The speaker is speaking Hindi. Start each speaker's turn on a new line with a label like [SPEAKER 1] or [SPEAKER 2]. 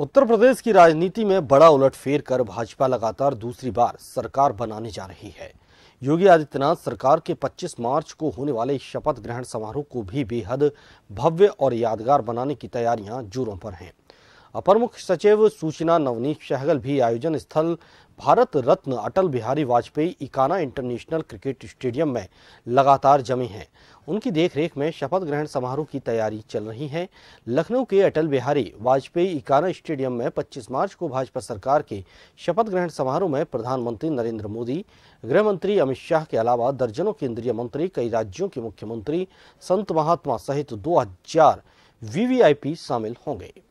[SPEAKER 1] उत्तर प्रदेश की राजनीति में बड़ा उलटफेर कर भाजपा लगातार दूसरी बार सरकार बनाने जा रही है योगी आदित्यनाथ सरकार के 25 मार्च को होने वाले शपथ ग्रहण समारोह को भी बेहद भव्य और यादगार बनाने की तैयारियां जोरों पर हैं अपर मुख्य सचिव सूचना नवनीत सहगल भी आयोजन स्थल Bharat Ratna Atal Bihari Vajpayee Ekana international cricket stadium में लगातार जमे हैं उनकी देखरेख में शपथ ग्रहण समारोह की तैयारी चल रही है लखनऊ के अटल बिहारी वाजपेयी इकाना स्टेडियम में 25 मार्च को भाजपा सरकार के शपथ ग्रहण समारोह में प्रधानमंत्री नरेंद्र मोदी गृह मंत्री अमित शाह के अलावा दर्जनों केंद्रीय मंत्री कई राज्यों के मुख्यमंत्री संत महात्मा सहित दो हजार शामिल होंगे